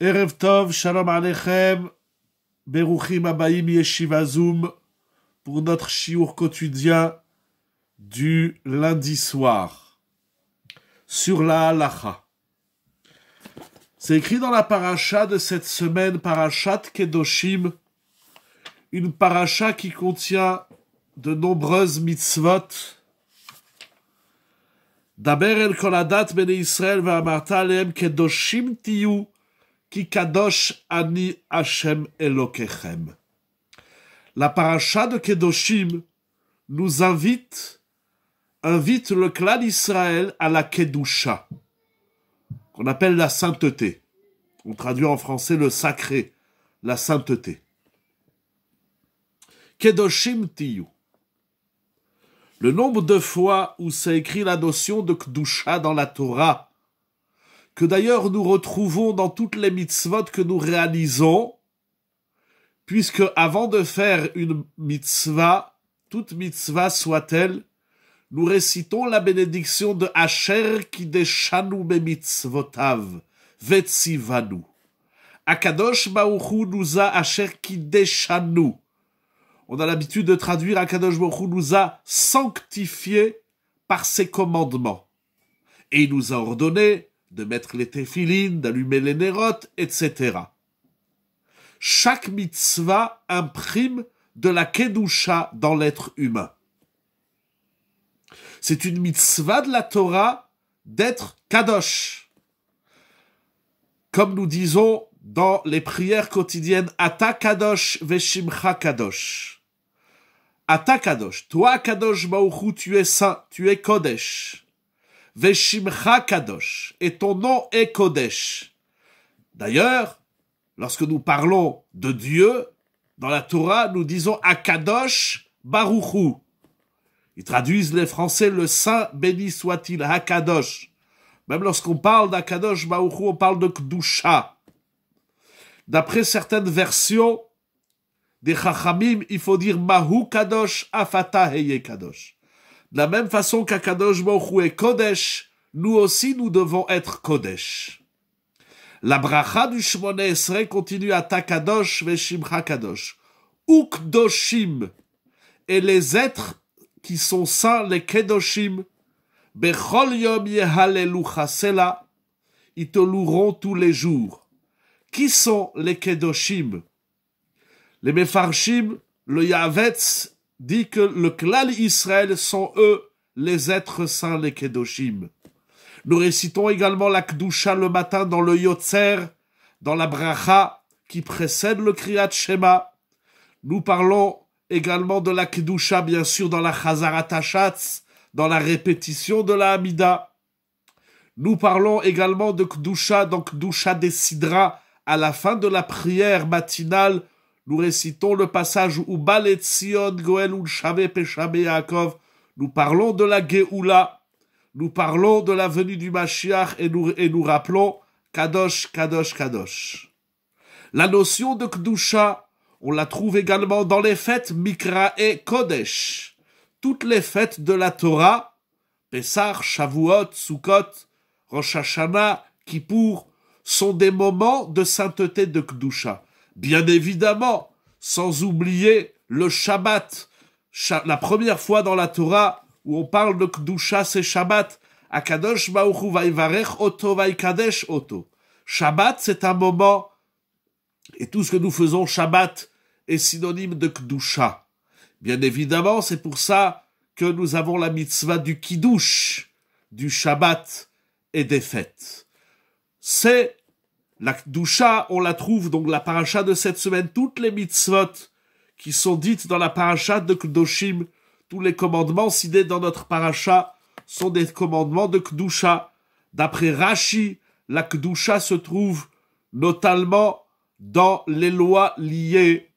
Erev Tov, Shalom Alechem, Beruchim Abayim yeshivazum pour notre chiour quotidien du lundi soir, sur la halacha. C'est écrit dans la paracha de cette semaine, parachat Kedoshim, une paracha qui contient de nombreuses mitzvot. Daber el koladat bene Israël amarta kedoshim tiyu Ki kadosh ani Hashem Elokechem. La paracha de Kedoshim nous invite, invite le clan d'Israël à la Kedusha, qu'on appelle la sainteté. On traduit en français le sacré, la sainteté. Kedoshim Tiyu. Le nombre de fois où s'est écrit la notion de Kedusha dans la Torah que d'ailleurs nous retrouvons dans toutes les mitzvot que nous réalisons, puisque avant de faire une mitzvah, toute mitzvah soit-elle, nous récitons la bénédiction de Asher qui deshanu mitzvotav, vetsivanu. Akadosh Baruchu nous a Asher qui deshanu. On a l'habitude de traduire Akadosh Baruchu nous a sanctifié par ses commandements. Et il nous a ordonné de mettre les téphilines, d'allumer les nérotes, etc. Chaque mitzvah imprime de la kedusha dans l'être humain. C'est une mitzvah de la Torah d'être kadosh. Comme nous disons dans les prières quotidiennes, Ata kadosh veshimcha kadosh. Ata kadosh, toi kadosh Mauchu, tu es saint, tu es kodesh. Veshimcha Kadosh, et ton nom est Kodesh. D'ailleurs, lorsque nous parlons de Dieu, dans la Torah, nous disons Akadosh Baruchu. Ils traduisent les Français le Saint béni soit-il, Hakadosh. Même lorsqu'on parle d'Akadosh Baruchu, on parle de Kdusha. D'après certaines versions des Chachamim, il faut dire Mahu Kadosh, Afata Heye Kadosh. De la même façon qu'Akadosh Baruch est Kodesh, nous aussi nous devons être Kodesh. La bracha du Shmoné Esrei continue à Takadosh HaKadosh. « Kadosh. Ukdoshim et les êtres qui sont saints, les Kedoshim, Bechol Yom Sela, ils te loueront tous les jours. Qui sont les Kedoshim Les Mefarshim, le Yavetz dit que le clan Israël sont eux les êtres saints, les Kedoshim. Nous récitons également la Kdusha le matin dans le Yotzer, dans la Bracha qui précède le Kriyat Shema. Nous parlons également de la Kedusha, bien sûr, dans la Chazarat dans la répétition de la Hamida. Nous parlons également de Kedusha, donc Kedusha des Sidra, à la fin de la prière matinale nous récitons le passage où Baletzion Goel Ulshave Peshabe Yaakov. Nous parlons de la Geoula. Nous parlons de la venue du Mashiach et nous, et nous rappelons Kadosh, Kadosh, Kadosh. La notion de Kdusha, on la trouve également dans les fêtes Mikra et Kodesh. Toutes les fêtes de la Torah, Pessah, Shavuot, Sukkot, Rosh Hashanah, Kippour, sont des moments de sainteté de Kdusha. Bien évidemment, sans oublier le Shabbat, la première fois dans la Torah où on parle de Kdusha, c'est Shabbat. Oto Oto. Shabbat, c'est un moment, et tout ce que nous faisons Shabbat est synonyme de Kdusha. Bien évidemment, c'est pour ça que nous avons la mitzvah du Kiddush, du Shabbat et des fêtes. C'est la Kdusha, on la trouve donc la paracha de cette semaine, toutes les mitzvot qui sont dites dans la paracha de Kdoshim, tous les commandements cités dans notre paracha sont des commandements de Kdusha. D'après Rashi, la Kdusha se trouve notamment dans les lois liées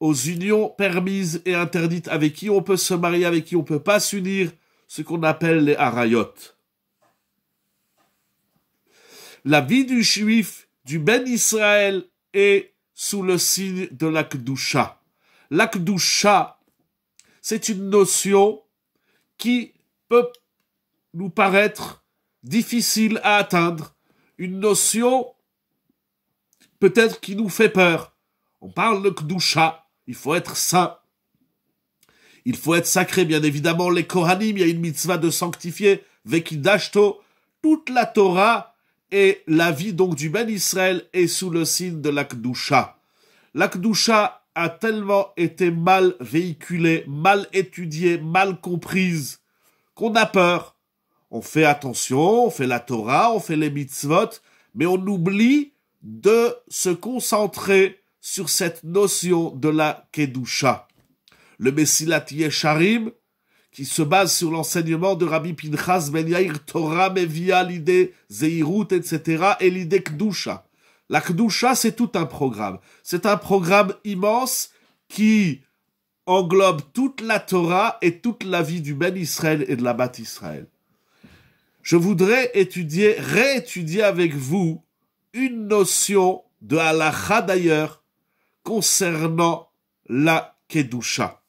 aux unions permises et interdites, avec qui on peut se marier, avec qui on ne peut pas s'unir, ce qu'on appelle les harayot. La vie du juif du Ben Israël est sous le signe de l'Akdoucha. L'Akdoucha, c'est une notion qui peut nous paraître difficile à atteindre, une notion peut-être qui nous fait peur. On parle de Kdusha, il faut être saint, il faut être sacré, bien évidemment, les Kohanim, il y a une mitzvah de sanctifier, Vekidashto, toute la Torah et la vie donc du Ben Israël est sous le signe de l'Akdoucha. L'Akdoucha a tellement été mal véhiculée, mal étudiée, mal comprise, qu'on a peur. On fait attention, on fait la Torah, on fait les mitzvot, mais on oublie de se concentrer sur cette notion de la Kedusha. Le Messilat Yesharim qui se base sur l'enseignement de Rabbi Pinchas Ben Yair, Torah Mevia, l'idée Zeirut, etc., et l'idée Kdusha. La Kdusha, c'est tout un programme. C'est un programme immense qui englobe toute la Torah et toute la vie du Ben Israël et de la Bat Israël. Je voudrais étudier, réétudier avec vous une notion de halacha d'ailleurs concernant la Kedusha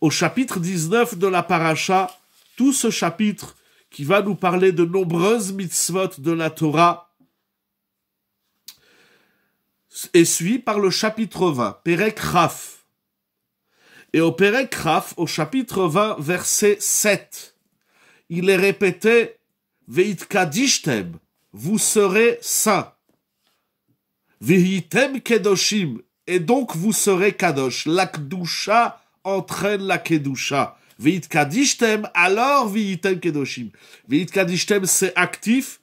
au chapitre 19 de la paracha, tout ce chapitre qui va nous parler de nombreuses mitzvot de la Torah, est suivi par le chapitre 20, Perek Et au Perek au chapitre 20, verset 7, il est répété Veit kadishtem »« vous serez saint »« Veitem Kedoshim, et donc vous serez Kadosh. L'Akdusha entraîne la Kedusha. kadishtem, alors Vitem kedoshim. Veit kadishtem, c'est actif.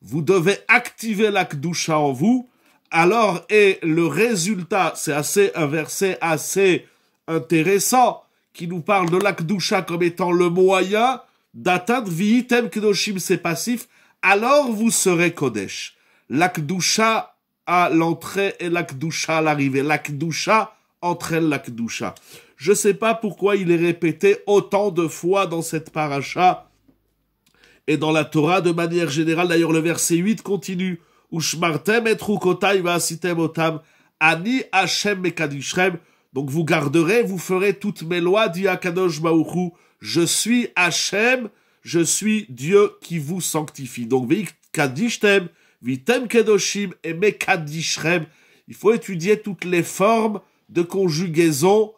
Vous devez activer la Kedusha en vous. Alors, et le résultat, c'est assez un verset assez intéressant qui nous parle de la Kedusha comme étant le moyen d'atteindre viitem kedoshim, c'est passif. Alors vous serez kodesh. La Kedusha à l'entrée et la Kedusha à l'arrivée. La Kedusha entraîne la Kedusha. Je ne sais pas pourquoi il est répété autant de fois dans cette paracha et dans la Torah de manière générale. D'ailleurs, le verset 8 continue. Ushmartem et ani Donc vous garderez, vous ferez toutes mes lois, dit Akadosh Je suis Hachem, je suis Dieu qui vous sanctifie. Donc kedoshim Il faut étudier toutes les formes de conjugaison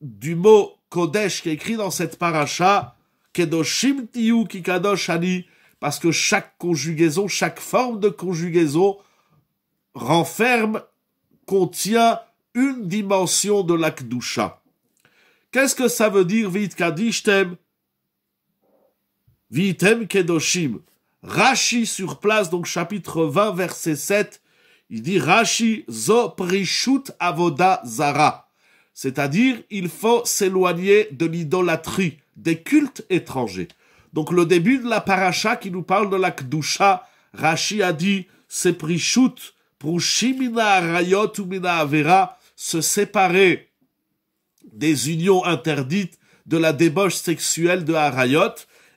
du mot Kodesh qui est écrit dans cette paracha, Kedoshim Tiyu Kikadosh Ani, parce que chaque conjugaison, chaque forme de conjugaison renferme, contient une dimension de l'akdusha. Qu'est-ce que ça veut dire vit kadishtem Vitem kedoshim. Rashi sur place, donc chapitre 20, verset 7, il dit Rashi zo prishut avoda zara. C'est-à-dire, il faut s'éloigner de l'idolâtrie, des cultes étrangers. Donc le début de la paracha qui nous parle de la Kdusha, Rashi a dit, c'est prishut, prushimina ou mina avera, se séparer des unions interdites, de la débauche sexuelle de Harayot.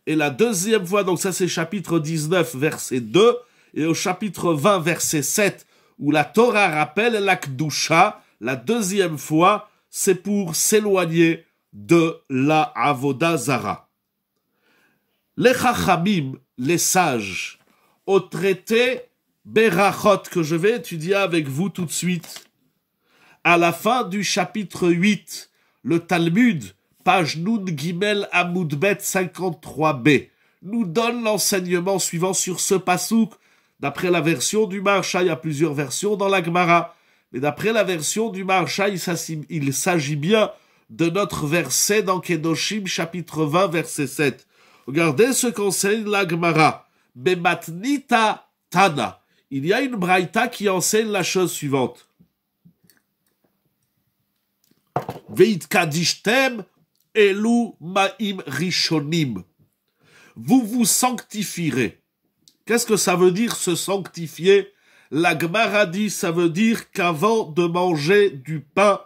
Et la deuxième fois, donc ça c'est chapitre 19, verset 2, et au chapitre 20, verset 7, où la Torah rappelle la Kdusha, la deuxième fois, c'est pour s'éloigner de la Avodazara. Les Chachamim, les sages, au traité Berachot que je vais étudier avec vous tout de suite, à la fin du chapitre 8, le Talmud, page Nun Gimel Amoudbet 53b, nous donne l'enseignement suivant sur ce passouk. D'après la version du Marcha, il y a plusieurs versions dans la Gemara. Mais d'après la version du Marsha, il s'agit bien de notre verset dans Kedoshim chapitre 20 verset 7. Regardez ce qu'enseigne l'Agmara. Tana. Il y a une braïta qui enseigne la chose suivante. Kadishtem elu ma'im rishonim. Vous vous sanctifierez. Qu'est-ce que ça veut dire se sanctifier la ça veut dire qu'avant de manger du pain,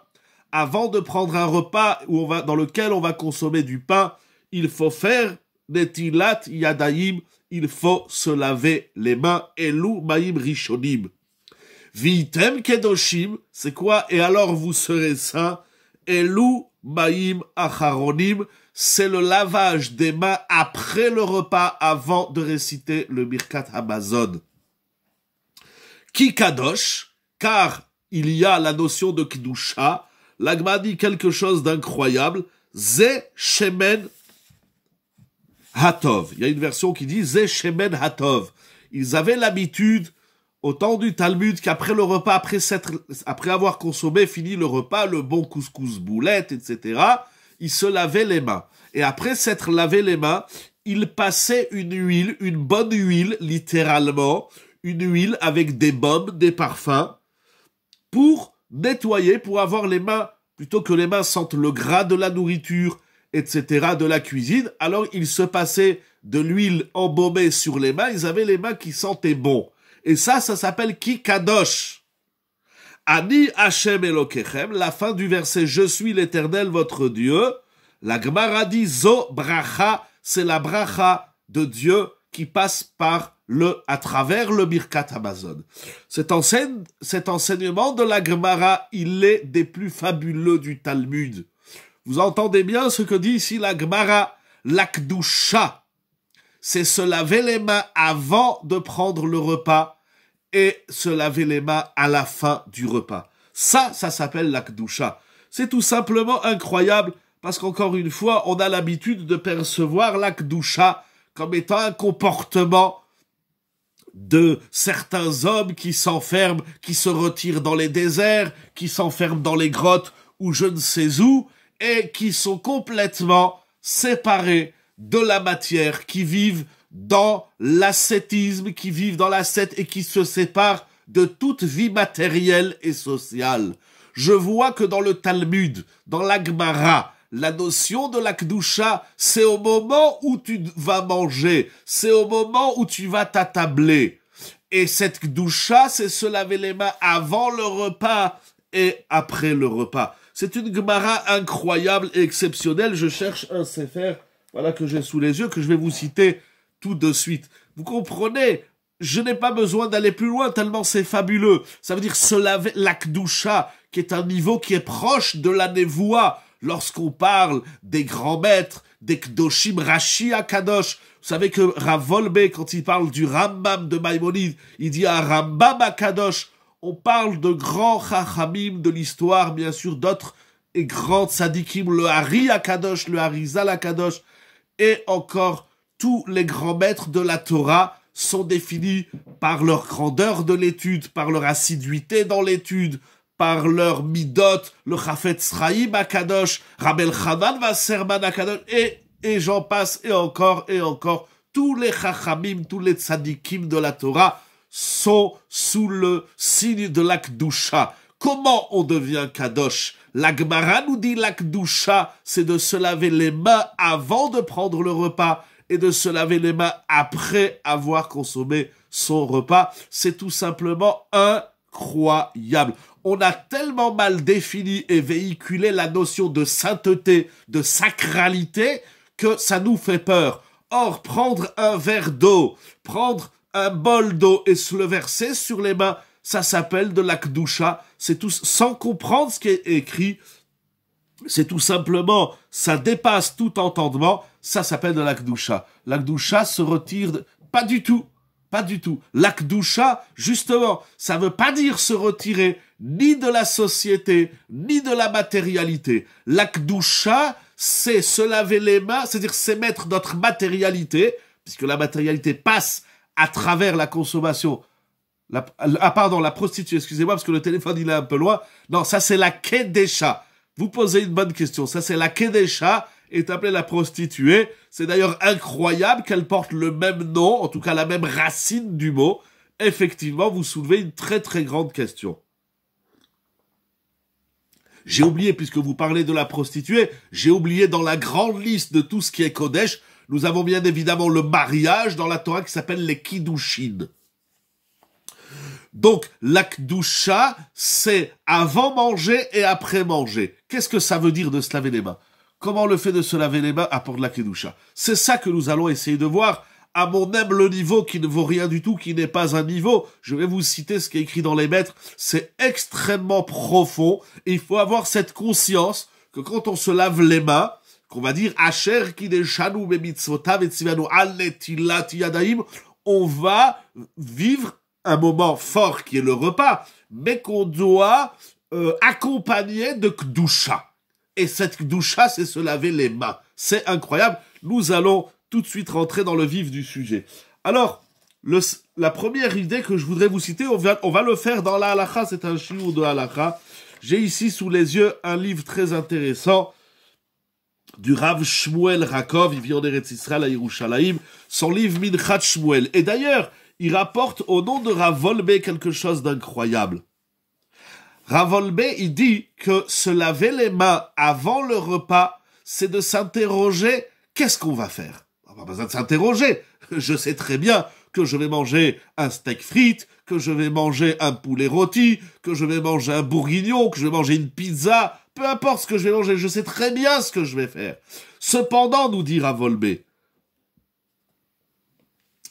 avant de prendre un repas où on va, dans lequel on va consommer du pain, il faut faire netilat yadaim, il faut se laver les mains, elou maim rishonim. Vitem kedoshim, c'est quoi Et alors vous serez et elou maim acharonim, c'est le lavage des mains après le repas avant de réciter le Mirkat Amazon. Qui car il y a la notion de k'dusha. l'Agma dit quelque chose d'incroyable, Ze Shemen Hatov. Il y a une version qui dit Ze Shemen Hatov. Ils avaient l'habitude, au temps du Talmud, qu'après le repas, après, s'être, après avoir consommé, fini le repas, le bon couscous boulette, etc., ils se lavaient les mains. Et après s'être lavé les mains, ils passaient une huile, une bonne huile, littéralement, une huile avec des bombes, des parfums, pour nettoyer, pour avoir les mains, plutôt que les mains sentent le gras de la nourriture, etc., de la cuisine, alors ils se passaient de l'huile embaumée sur les mains, ils avaient les mains qui sentaient bon. Et ça, ça s'appelle kikadosh. Ani Hachem Elokechem, la fin du verset Je suis l'éternel votre Dieu. La Gemara dit Zo bracha, c'est la bracha de Dieu qui passe par le, à travers le Birkat Amazon. Cet, enseignement de la Gemara, il est des plus fabuleux du Talmud. Vous entendez bien ce que dit ici la Gemara, l'Akdusha. C'est se laver les mains avant de prendre le repas et se laver les mains à la fin du repas. Ça, ça s'appelle l'Akdusha. C'est tout simplement incroyable parce qu'encore une fois, on a l'habitude de percevoir l'Akdusha comme étant un comportement de certains hommes qui s'enferment, qui se retirent dans les déserts, qui s'enferment dans les grottes ou je ne sais où, et qui sont complètement séparés de la matière, qui vivent dans l'ascétisme, qui vivent dans l'ascète et qui se séparent de toute vie matérielle et sociale. Je vois que dans le Talmud, dans l'Agmara, la notion de la c'est au moment où tu vas manger, c'est au moment où tu vas t'attabler. Et cette kdoucha, c'est se laver les mains avant le repas et après le repas. C'est une gmara incroyable et exceptionnelle. Je cherche un CFR, voilà que j'ai sous les yeux, que je vais vous citer tout de suite. Vous comprenez je n'ai pas besoin d'aller plus loin tellement c'est fabuleux. Ça veut dire se laver l'akdoucha, qui est un niveau qui est proche de la névoie, lorsqu'on parle des grands maîtres, des Kdoshim Rashi Kadosh. Vous savez que Ravolbe, quand il parle du Rambam de Maïmonide, il dit un Rambam Kadosh. On parle de grands Chachamim de l'histoire, bien sûr, d'autres et grands Sadikim, le Hari Kadosh, le Harizal Kadosh, et encore tous les grands maîtres de la Torah sont définis par leur grandeur de l'étude, par leur assiduité dans l'étude, par leur midot, le Chafetz à Kadosh, Rabel va Vasserman à et, et j'en passe, et encore, et encore, tous les Chachamim, tous les Tzadikim de la Torah sont sous le signe de l'Akdusha. Comment on devient Kadosh L'Agmara nous dit l'Akdusha, c'est de se laver les mains avant de prendre le repas et de se laver les mains après avoir consommé son repas. C'est tout simplement incroyable on a tellement mal défini et véhiculé la notion de sainteté, de sacralité, que ça nous fait peur. Or, prendre un verre d'eau, prendre un bol d'eau et se le verser sur les mains, ça s'appelle de l'akdoucha. C'est tout, sans comprendre ce qui est écrit, c'est tout simplement, ça dépasse tout entendement, ça s'appelle de l'akdoucha. L'akdoucha se retire, pas du tout, pas du tout. L'akdoucha, justement, ça veut pas dire se retirer, ni de la société, ni de la matérialité. L'akdoucha, c'est se laver les mains, c'est-à-dire c'est mettre notre matérialité, puisque la matérialité passe à travers la consommation, ah pardon, la prostituée, excusez-moi, parce que le téléphone il est un peu loin. Non, ça c'est la kedesha. Vous posez une bonne question. Ça c'est la kedesha est appelée la prostituée. C'est d'ailleurs incroyable qu'elle porte le même nom, en tout cas la même racine du mot. Effectivement, vous soulevez une très très grande question. J'ai oublié, puisque vous parlez de la prostituée, j'ai oublié dans la grande liste de tout ce qui est Kodesh, nous avons bien évidemment le mariage dans la Torah qui s'appelle les Kiddushin. Donc, l'akdusha, c'est avant manger et après manger. Qu'est-ce que ça veut dire de se laver les mains Comment le fait de se laver les mains apporte ah, la C'est ça que nous allons essayer de voir à mon humble niveau qui ne vaut rien du tout, qui n'est pas un niveau. Je vais vous citer ce qui est écrit dans les maîtres. C'est extrêmement profond. il faut avoir cette conscience que quand on se lave les mains, qu'on va dire Asher yadaim, on va vivre un moment fort qui est le repas, mais qu'on doit euh, accompagner de kdusha. Et cette kdusha, c'est se laver les mains. C'est incroyable. Nous allons tout de suite rentrer dans le vif du sujet. Alors, le, la première idée que je voudrais vous citer, on va, on va le faire dans la c'est un shiur de halakha. J'ai ici sous les yeux un livre très intéressant du Rav Shmuel Rakov, il vient d'Eretz Israël à Yerushalayim, son livre Minchat Shmuel. Et d'ailleurs, il rapporte au nom de Rav Volbe quelque chose d'incroyable. Rav Volbe, il dit que se laver les mains avant le repas, c'est de s'interroger qu'est-ce qu'on va faire pas besoin de s'interroger. Je sais très bien que je vais manger un steak frite, que je vais manger un poulet rôti, que je vais manger un bourguignon, que je vais manger une pizza, peu importe ce que je vais manger, je sais très bien ce que je vais faire. Cependant, nous dira Volbé,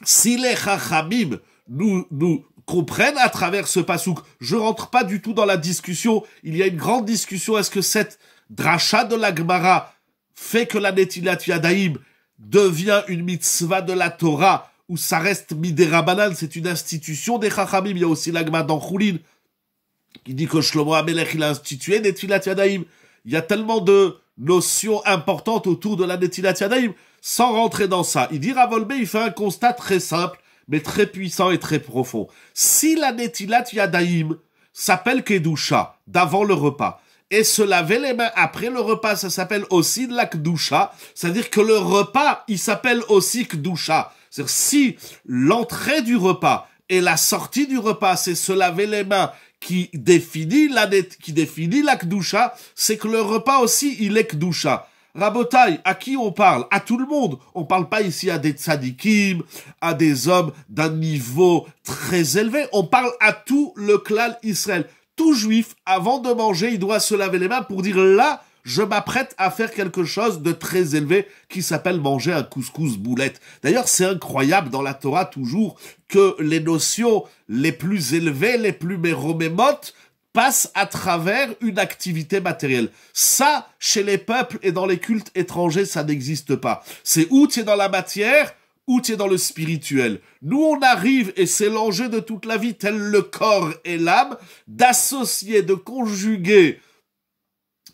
si les chachamim nous, nous comprennent à travers ce pasouk, je rentre pas du tout dans la discussion, il y a une grande discussion, est-ce que cette dracha de la Gemara fait que la Netilat Yadaïm devient une mitzvah de la Torah, où ça reste banal, c'est une institution des chachamim. Il y a aussi l'agma dans qui dit que Shlomo Amelech, il a institué Netilat Yadaim. Il y a tellement de notions importantes autour de la Netilat Yadaim, sans rentrer dans ça. Il dit Ravolbe, il fait un constat très simple, mais très puissant et très profond. Si la Netilat Yadaim s'appelle Kedusha, d'avant le repas, et se laver les eh mains ben, après le repas. Ça s'appelle aussi de la kdusha. C'est-à-dire que le repas, il s'appelle aussi kdoucha. C'est-à-dire si l'entrée du repas et la sortie du repas, c'est se laver les eh mains ben, qui définit la, qui définit la kdusha, c'est que le repas aussi, il est kdoucha. Rabotai, à qui on parle À tout le monde. On parle pas ici à des tzadikim, à des hommes d'un niveau très élevé. On parle à tout le clan Israël tout juif, avant de manger, il doit se laver les mains pour dire là, je m'apprête à faire quelque chose de très élevé qui s'appelle manger un couscous boulette. D'ailleurs, c'est incroyable dans la Torah toujours que les notions les plus élevées, les plus méromémotes, passent à travers une activité matérielle. Ça, chez les peuples et dans les cultes étrangers, ça n'existe pas. C'est où dans la matière, ou tu es dans le spirituel. Nous, on arrive, et c'est l'enjeu de toute la vie, tel le corps et l'âme, d'associer, de conjuguer,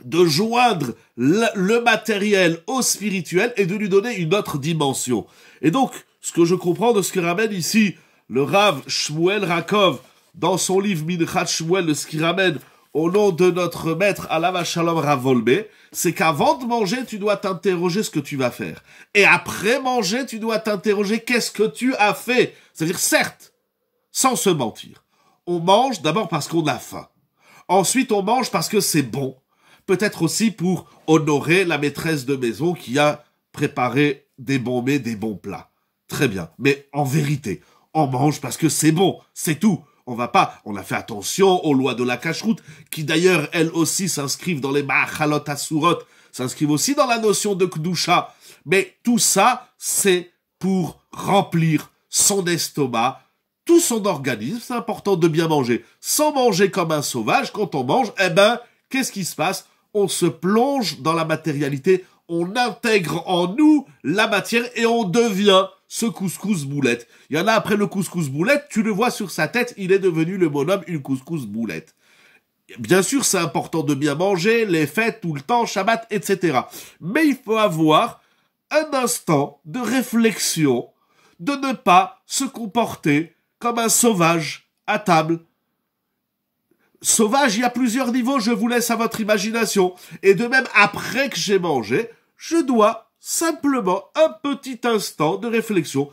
de joindre le matériel au spirituel et de lui donner une autre dimension. Et donc, ce que je comprends de ce que ramène ici le Rav Shmuel Rakov dans son livre Minchat Shmuel, de ce qui ramène au nom de notre maître Allah, Shalom Ravolbe, c'est qu'avant de manger, tu dois t'interroger ce que tu vas faire. Et après manger, tu dois t'interroger qu'est-ce que tu as fait. C'est-à-dire, certes, sans se mentir, on mange d'abord parce qu'on a faim. Ensuite, on mange parce que c'est bon. Peut-être aussi pour honorer la maîtresse de maison qui a préparé des bons mets, des bons plats. Très bien. Mais en vérité, on mange parce que c'est bon. C'est tout. On va pas, on a fait attention aux lois de la cacheroute, qui d'ailleurs, elles aussi, s'inscrivent dans les Ma'achalot Asurot, s'inscrivent aussi dans la notion de Kdusha. Mais tout ça, c'est pour remplir son estomac, tout son organisme. C'est important de bien manger. Sans manger comme un sauvage, quand on mange, eh ben, qu'est-ce qui se passe? On se plonge dans la matérialité, on intègre en nous la matière et on devient ce couscous boulette. Il y en a après le couscous boulette, tu le vois sur sa tête, il est devenu le bonhomme une couscous boulette. Bien sûr, c'est important de bien manger, les fêtes tout le temps, Shabbat, etc. Mais il faut avoir un instant de réflexion, de ne pas se comporter comme un sauvage à table. Sauvage, il y a plusieurs niveaux, je vous laisse à votre imagination. Et de même, après que j'ai mangé, je dois simplement un petit instant de réflexion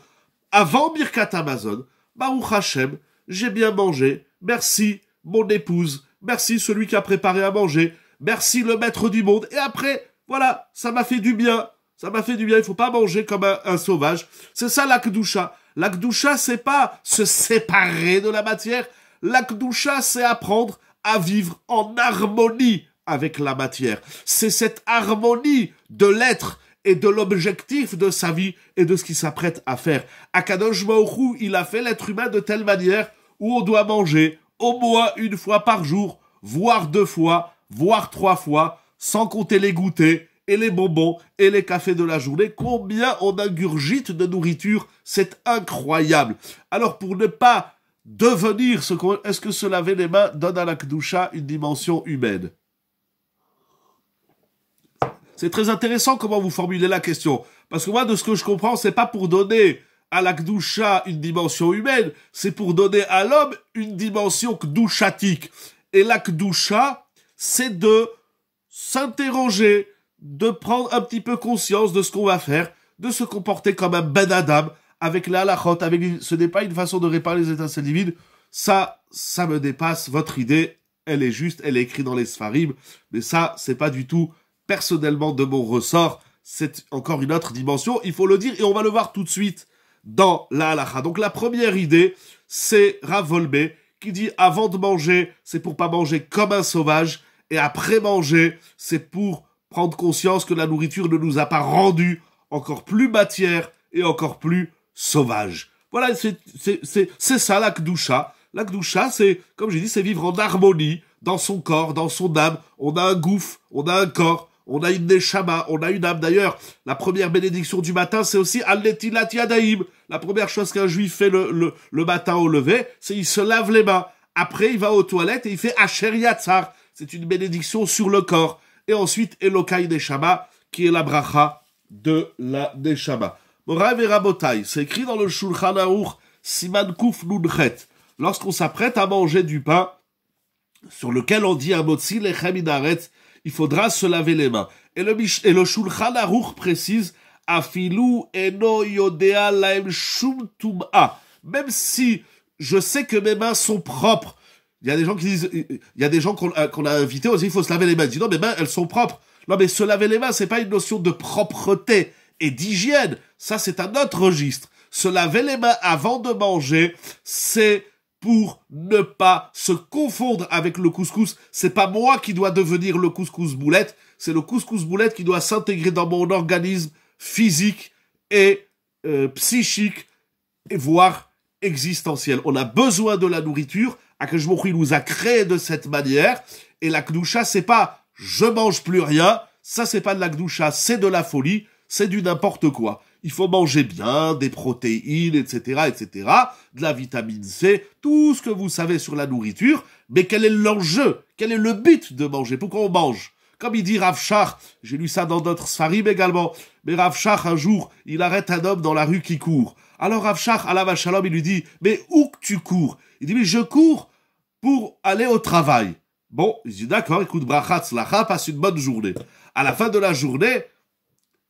avant Birkat Amazon. Baruch Hashem, j'ai bien mangé. Merci, mon épouse. Merci, celui qui a préparé à manger. Merci, le maître du monde. Et après, voilà, ça m'a fait du bien. Ça m'a fait du bien. Il faut pas manger comme un, sauvage. C'est ça l'akdoucha. L'akdoucha, c'est pas se séparer de la matière. L'akdoucha, c'est apprendre à vivre en harmonie avec la matière. C'est cette harmonie de l'être et de l'objectif de sa vie et de ce qu'il s'apprête à faire. Akadosh Baoru, il a fait l'être humain de telle manière où on doit manger au moins une fois par jour, voire deux fois, voire trois fois, sans compter les goûters et les bonbons et les cafés de la journée. Combien on ingurgite de nourriture, c'est incroyable. Alors pour ne pas devenir ce qu'on... Est-ce que se laver les mains donne à la Kdusha une dimension humaine c'est très intéressant comment vous formulez la question. Parce que moi, de ce que je comprends, c'est pas pour donner à la une dimension humaine, c'est pour donner à l'homme une dimension kdouchatique. Et la Kdusha c'est de s'interroger, de prendre un petit peu conscience de ce qu'on va faire, de se comporter comme un ben Adam, avec la halachot, avec ce n'est pas une façon de réparer les étincelles divines. Ça, ça me dépasse. Votre idée, elle est juste, elle est écrite dans les sfarim, mais ça, c'est pas du tout personnellement de mon ressort, c'est encore une autre dimension, il faut le dire, et on va le voir tout de suite dans la halacha. Donc la première idée, c'est Rav qui dit avant de manger, c'est pour pas manger comme un sauvage, et après manger, c'est pour prendre conscience que la nourriture ne nous a pas rendu encore plus matière et encore plus sauvage. Voilà, c'est ça la L'akdoucha, La c'est, comme j'ai dit, c'est vivre en harmonie dans son corps, dans son âme. On a un gouffre, on a un corps, on a une Neshama, on a une âme. D'ailleurs, la première bénédiction du matin, c'est aussi Alletilat Yadaïm. La première chose qu'un juif fait le, le, matin au lever, c'est il se lave les mains. Après, il va aux toilettes et il fait Asher C'est une bénédiction sur le corps. Et ensuite, Elokai Neshama, qui est la bracha de la Neshama. Morav et c'est écrit dans le Shulchan Aruch, Siman Kuf Lorsqu'on s'apprête à manger du pain, sur lequel on dit un le il faudra se laver les mains. Et le, et le Shulchan Aruch précise, Afilu eno yodea laem shum tum'a. Même si je sais que mes mains sont propres, il y a des gens qui disent, il y a des gens qu'on a invités, on dit il faut se laver les mains. Ils disent non, mes mains, elles sont propres. Non, mais se laver les mains, c'est pas une notion de propreté et d'hygiène. Ça, c'est un autre registre. Se laver les mains avant de manger, c'est pour ne pas se confondre avec le couscous. C'est pas moi qui dois devenir le couscous boulette, c'est le couscous boulette qui doit s'intégrer dans mon organisme physique et euh, psychique, et voire existentiel. On a besoin de la nourriture. il nous a créé de cette manière. Et la kdoucha, c'est pas je mange plus rien. Ça, c'est pas de la kdoucha, c'est de la folie, c'est du n'importe quoi il faut manger bien, des protéines, etc., etc., de la vitamine C, tout ce que vous savez sur la nourriture, mais quel est l'enjeu Quel est le but de manger Pourquoi on mange Comme il dit Ravchar, j'ai lu ça dans d'autres Sfarim également, mais Ravchar, un jour, il arrête un homme dans la rue qui court. Alors Ravchar, à la vachalom, il lui dit, mais où que tu cours Il dit, mais je cours pour aller au travail. Bon, il dit, d'accord, écoute, brachat slacha, passe une bonne journée. À la fin de la journée,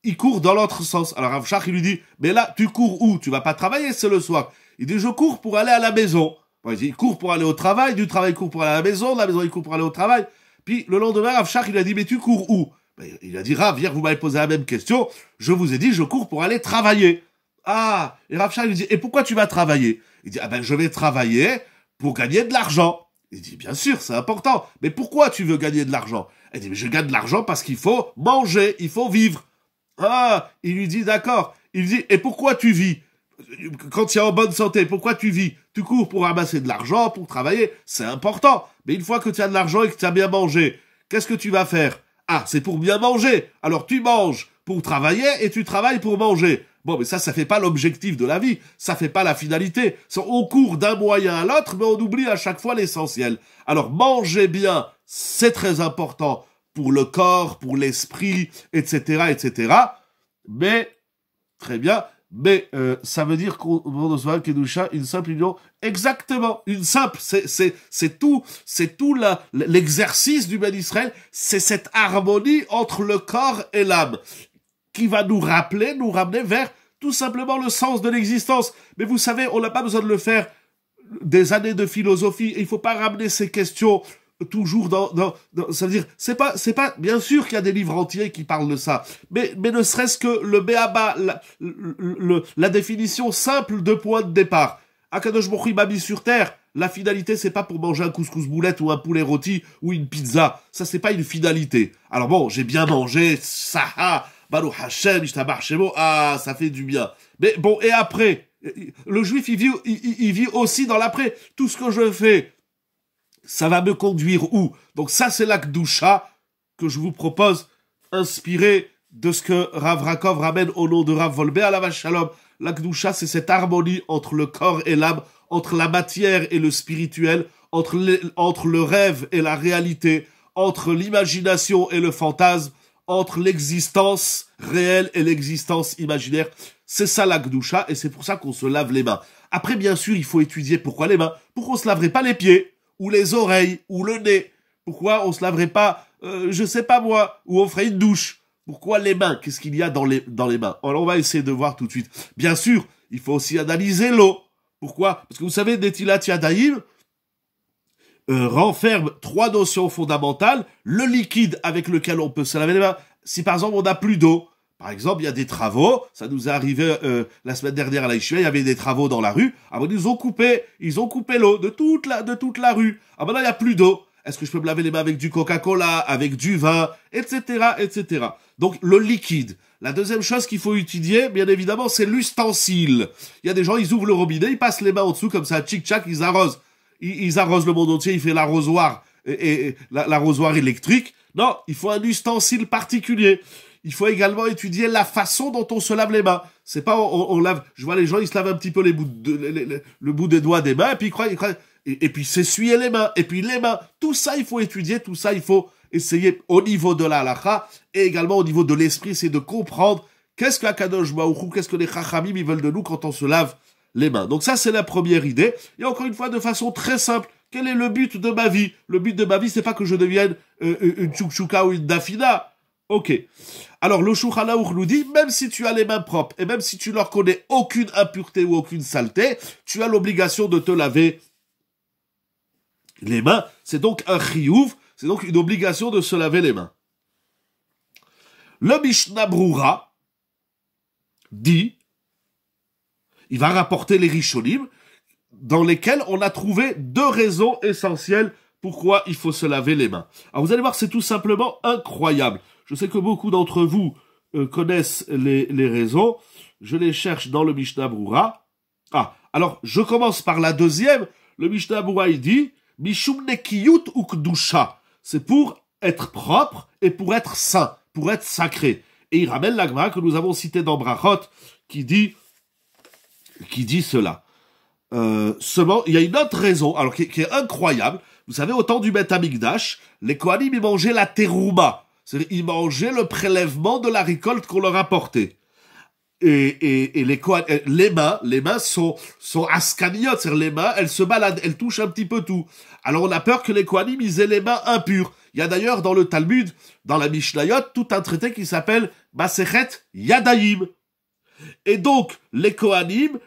il court dans l'autre sens. Alors Rav il lui dit, mais là, tu cours où Tu vas pas travailler, c'est le soir. Il dit, je cours pour aller à la maison. il, dit, il court pour aller au travail, du travail, il court pour aller à la maison, de la maison, il court pour aller au travail. Puis le lendemain, Rav Shach, il a dit, mais tu cours où ben, Il a dit, Rav, vous m'avez posé la même question, je vous ai dit, je cours pour aller travailler. Ah Et Rav il lui dit, et pourquoi tu vas travailler Il dit, ah ben, je vais travailler pour gagner de l'argent. Il dit, bien sûr, c'est important, mais pourquoi tu veux gagner de l'argent Il dit, mais je gagne de l'argent parce qu'il faut manger, il faut vivre. Ah, il lui dit d'accord. Il dit et pourquoi tu vis quand tu es en bonne santé, pourquoi tu vis Tu cours pour ramasser de l'argent, pour travailler, c'est important. Mais une fois que tu as de l'argent et que tu as bien mangé, qu'est-ce que tu vas faire Ah, c'est pour bien manger. Alors tu manges pour travailler et tu travailles pour manger. Bon, mais ça, ça fait pas l'objectif de la vie, ça ne fait pas la finalité. On court d'un moyen à l'autre, mais on oublie à chaque fois l'essentiel. Alors manger bien, c'est très important pour le corps, pour l'esprit, etc., etc. Mais, très bien, mais euh, ça veut dire qu'on nous Kedusha, une simple union, exactement, une simple, c'est tout, c'est tout l'exercice du Ben Israël, c'est cette harmonie entre le corps et l'âme, qui va nous rappeler, nous ramener vers tout simplement le sens de l'existence. Mais vous savez, on n'a pas besoin de le faire des années de philosophie, il ne faut pas ramener ces questions toujours dans, dans, ça veut dire c'est pas c'est pas bien sûr qu'il y a des livres entiers qui parlent de ça mais mais ne serait-ce que le béaba la, le, la définition simple de point de départ Akadosh Baruch m'a sur terre la finalité c'est pas pour manger un couscous boulette ou un poulet rôti ou une pizza ça c'est pas une finalité alors bon j'ai bien mangé ça ah, marche Hashem ah ça fait du bien mais bon et après le juif il vit il, il vit aussi dans l'après tout ce que je fais ça va me conduire où Donc ça, c'est la que je vous propose, inspiré de ce que Rav Rakov ramène au nom de Rav Volbe à la Shalom. La c'est cette harmonie entre le corps et l'âme, entre la matière et le spirituel, entre, entre le rêve et la réalité, entre l'imagination et le fantasme, entre l'existence réelle et l'existence imaginaire. C'est ça la et c'est pour ça qu'on se lave les mains. Après, bien sûr, il faut étudier pourquoi les mains, pourquoi on se laverait pas les pieds ou les oreilles, ou le nez. Pourquoi on se laverait pas, je euh, je sais pas moi, ou on ferait une douche Pourquoi les mains Qu'est-ce qu'il y a dans les, dans les mains Alors on va essayer de voir tout de suite. Bien sûr, il faut aussi analyser l'eau. Pourquoi Parce que vous savez, des euh, renferme trois notions fondamentales. Le liquide avec lequel on peut se laver les mains. Si par exemple on n'a plus d'eau, par exemple, il y a des travaux, ça nous est arrivé euh, la semaine dernière à la il y avait des travaux dans la rue, ah ils ont coupé, ils ont coupé l'eau de toute la, de toute la rue. Ah ben là, il n'y a plus d'eau. Est-ce que je peux me laver les mains avec du Coca-Cola, avec du vin, etc., etc. Donc, le liquide. La deuxième chose qu'il faut utiliser, bien évidemment, c'est l'ustensile. Il y a des gens, ils ouvrent le robinet, ils passent les mains en dessous comme ça, tchic-tchac, ils arrosent. Ils, arrosent le monde entier, ils font l'arrosoir, et, et l'arrosoir électrique. Non, il faut un ustensile particulier il faut également étudier la façon dont on se lave les mains. C'est pas on, lave. Je vois les gens, ils se lavent un petit peu les bouts de, le bout des doigts des mains, et puis ils croient, et, puis s'essuyer les mains, et puis les mains. Tout ça, il faut étudier, tout ça, il faut essayer au niveau de la et également au niveau de l'esprit, c'est de comprendre qu'est-ce que Akadosh qu'est-ce que les Chachamim ils veulent de nous quand on se lave les mains. Donc ça, c'est la première idée. Et encore une fois, de façon très simple, quel est le but de ma vie Le but de ma vie, c'est pas que je devienne euh, euh, une chouchouka ou une dafina. Ok. Alors le Shulchan nous dit, même si tu as les mains propres et même si tu leur connais aucune impureté ou aucune saleté, tu as l'obligation de te laver les mains. C'est donc un riouf c'est donc une obligation de se laver les mains. Le Mishnah dit, il va rapporter les Richolim, dans lesquels on a trouvé deux raisons essentielles pourquoi il faut se laver les mains. Alors vous allez voir, c'est tout simplement incroyable. Je sais que beaucoup d'entre vous euh, connaissent les, les, raisons. Je les cherche dans le Mishnah Brura. Ah, alors je commence par la deuxième. Le Mishnah Brura, il dit Mishum nekiyut ukdusha. C'est pour être propre et pour être saint, pour être sacré. Et il ramène l'agma que nous avons cité dans Brachot, qui dit, qui dit cela. Euh, seulement, il y a une autre raison, alors qui, est incroyable. Vous savez, au temps du Beth Amikdash, les Kohanim, y mangeaient la terouba. C'est-à-dire, ils mangeaient le prélèvement de la récolte qu'on leur apportait. Et, et, les, euh, les mains, les mains sont, ascaniotes, c'est-à-dire les mains, elles se baladent, elles touchent un petit peu tout. Alors on a peur que les Kohanim, ils aient les mains impures. Il y a d'ailleurs dans le Talmud, dans la Mishnayot, tout un traité qui s'appelle Masechet yadaïm Et donc, les Kohanim,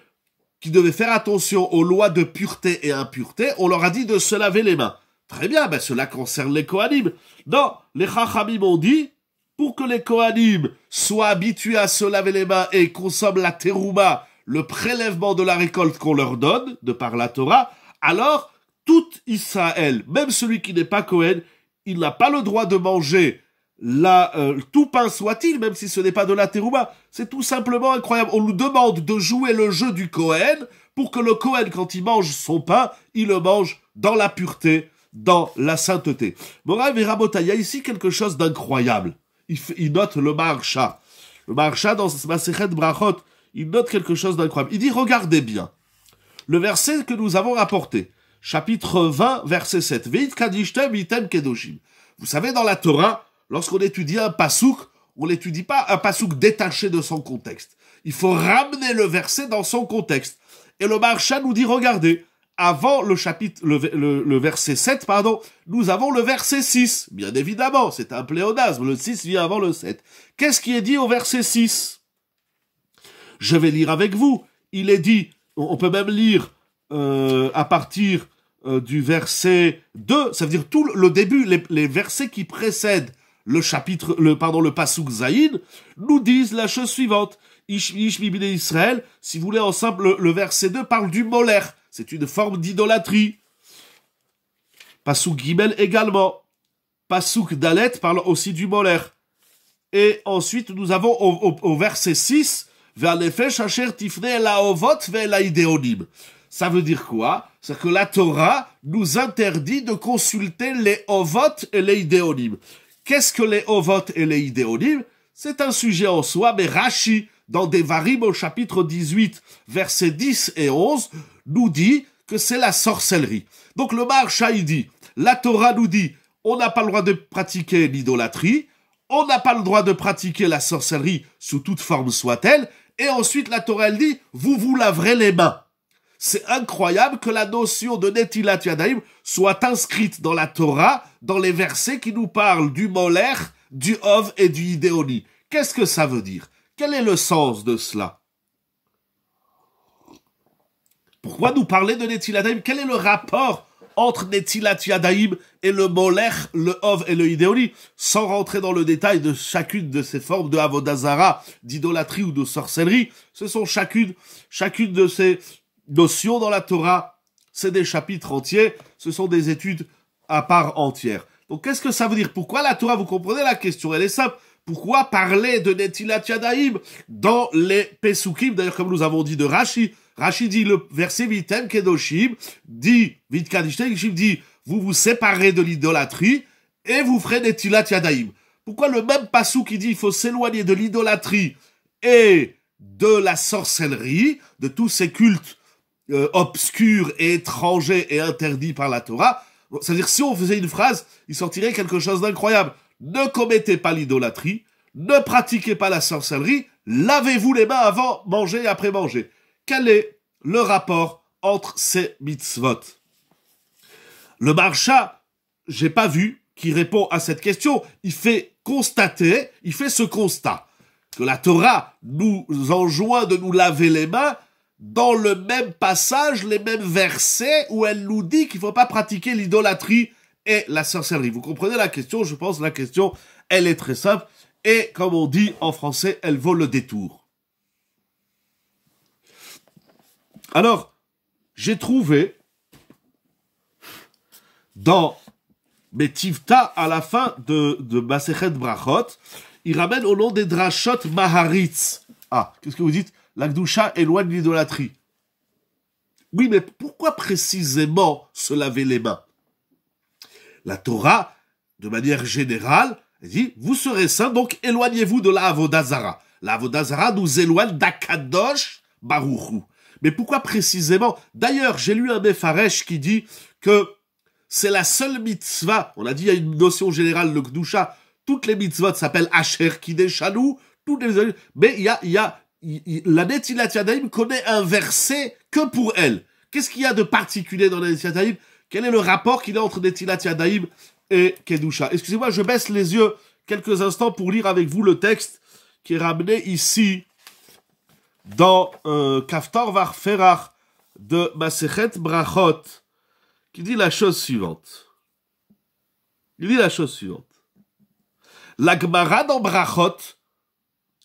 qui devaient faire attention aux lois de pureté et impureté, on leur a dit de se laver les mains. Très bien, mais cela concerne les Kohanim. Non, les Chachamim ont dit, pour que les Kohanim soient habitués à se laver les mains et consomment la terouma, le prélèvement de la récolte qu'on leur donne, de par la Torah, alors tout Israël, même celui qui n'est pas Kohen, il n'a pas le droit de manger la, euh, tout pain soit-il, même si ce n'est pas de la terouma. C'est tout simplement incroyable. On nous demande de jouer le jeu du Kohen pour que le Kohen, quand il mange son pain, il le mange dans la pureté, dans la sainteté. Morav et y a ici quelque chose d'incroyable. Il, note le Maharsha. Le Maharsha, dans Maseret Brachot, il note quelque chose d'incroyable. Il dit, regardez bien. Le verset que nous avons rapporté, chapitre 20, verset 7. Vous savez, dans la Torah, lorsqu'on étudie un pasouk, on n'étudie pas un pasouk détaché de son contexte. Il faut ramener le verset dans son contexte. Et le Maharsha nous dit, regardez, avant le chapitre, le, verset 7, pardon, nous avons le verset 6. Bien évidemment, c'est un pléonasme. Le 6 vient avant le 7. Qu'est-ce qui est dit au verset 6? Je vais lire avec vous. Il est dit, on peut même lire, euh, à partir euh, du verset 2, ça veut dire tout le début, les, versets qui précèdent le chapitre, le, pardon, le Passouk nous disent la chose suivante. Israël, si vous voulez, en simple, le, verset 2 parle du molaire. C'est une forme d'idolâtrie. Pasuk Gimel également. Pasuk Dalet parle aussi du molaire. Et ensuite, nous avons au, verset 6, vers la Ça veut dire quoi C'est que la Torah nous interdit de consulter les ovotes et les idéonim. Qu'est-ce que les ovotes et les idéonymes C'est un sujet en soi, mais Rashi dans Devarim au chapitre 18, versets 10 et 11, nous dit que c'est la sorcellerie. Donc le Maharsha, il dit, la Torah nous dit, on n'a pas le droit de pratiquer l'idolâtrie, on n'a pas le droit de pratiquer la sorcellerie sous toute forme soit-elle, et ensuite la Torah, elle dit, vous vous laverez les mains. C'est incroyable que la notion de Netilat Yadayim soit inscrite dans la Torah, dans les versets qui nous parlent du molaire, du Hov et du Idéoni. Qu'est-ce que ça veut dire quel est le sens de cela Pourquoi nous parler de Netilat Quel est le rapport entre Netilat et le Molech, le Hov et le Ideoli sans rentrer dans le détail de chacune de ces formes de Avodazara, d'idolâtrie ou de sorcellerie, ce sont chacune, chacune de ces notions dans la Torah, c'est des chapitres entiers, ce sont des études à part entière. Donc qu'est-ce que ça veut dire Pourquoi la Torah, vous comprenez la question, elle est simple. Pourquoi parler de Netilat Yadaïm dans les Pesukim D'ailleurs, comme nous avons dit de Rashi, Rashi dit le verset Vitem Kedoshim, dit, Vitkadishtek, dit, vous vous séparez de l'idolâtrie et vous ferez Netilat Yadaïm. Pourquoi le même Passou qui dit il faut s'éloigner de l'idolâtrie et de la sorcellerie, de tous ces cultes euh, obscurs et étrangers et interdits par la Torah, c'est-à-dire si on faisait une phrase, il sortirait quelque chose d'incroyable ne commettez pas l'idolâtrie, ne pratiquez pas la sorcellerie, lavez-vous les mains avant manger et après manger. Quel est le rapport entre ces mitzvot Le marcha, j'ai pas vu, qui répond à cette question, il fait constater, il fait ce constat, que la Torah nous enjoint de nous laver les mains dans le même passage, les mêmes versets où elle nous dit qu'il ne faut pas pratiquer l'idolâtrie et la sorcellerie. Vous comprenez la question Je pense la question, elle est très simple. Et comme on dit en français, elle vaut le détour. Alors, j'ai trouvé dans Métivta, à la fin de, de Brachot, il ramène au nom des Drachot Maharitz. Ah, qu'est-ce que vous dites L'Agdoucha éloigne l'idolâtrie. Oui, mais pourquoi précisément se laver les mains la Torah, de manière générale, dit, vous serez saints, donc éloignez-vous de la L'Avodazara La nous éloigne d'Akadosh Baruchou. Mais pourquoi précisément D'ailleurs, j'ai lu un Mefaresh qui dit que c'est la seule mitzvah, on a dit il y a une notion générale, le k'dusha. toutes les mitzvahs s'appellent Asher Kideshanou, toutes les... Mais il y a, il la Netilat Yadayim connaît un verset que pour elle. Qu'est-ce qu'il y a de particulier dans la Netilat quel est le rapport qu'il y a entre Netilat Yadaïm et Kedusha Excusez-moi, je baisse les yeux quelques instants pour lire avec vous le texte qui est ramené ici dans euh, Kaftar Var de Masechet Brachot, qui dit la chose suivante. Il dit la chose suivante. L'Agmara en Brachot